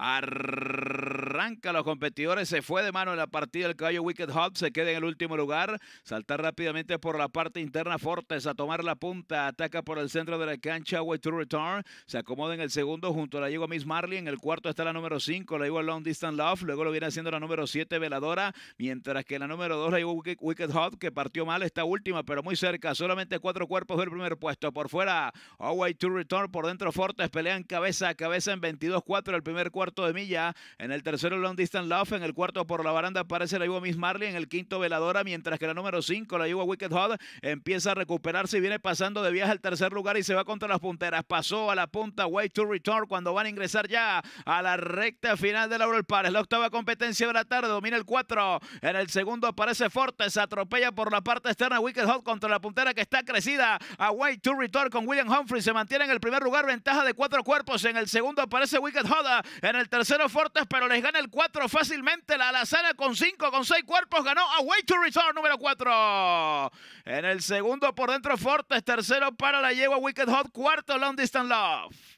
Arr- los competidores, se fue de mano en la partida el caballo Wicked Hop, se queda en el último lugar, saltar rápidamente por la parte interna Fortes a tomar la punta, ataca por el centro de la cancha Way to Return, se acomoda en el segundo junto a la yegua Miss Marley, en el cuarto está la número 5, la yegua Long Distance Love, luego lo viene haciendo la número 7 Veladora, mientras que la número 2 la Wicked, Wicked que partió mal esta última, pero muy cerca, solamente cuatro cuerpos del primer puesto, por fuera oh Way to Return, por dentro Fortes pelean cabeza a cabeza en 22-4 el primer cuarto de milla, en el tercero Long Distance Love. En el cuarto por la baranda aparece la yegua Miss Marley. En el quinto Veladora, mientras que la número 5, la yegua Wicked Hot, empieza a recuperarse y viene pasando de viaje al tercer lugar y se va contra las punteras. Pasó a la punta Way to Return cuando van a ingresar ya a la recta final de Laurel Pares. La octava competencia de la tarde domina el 4. En el segundo aparece Fortes. Atropella por la parte externa Wicked Hot contra la puntera que está crecida a Way to Return con William Humphrey. Se mantiene en el primer lugar, ventaja de cuatro cuerpos. En el segundo aparece Wicked Hot. En el tercero Fortes, pero les gana el 4 fácilmente. La Alazana con 5, con 6 cuerpos ganó a Way to Return número 4. En el segundo por dentro Fortes, tercero para la yegua Wicked Hot, cuarto Long Distance Love.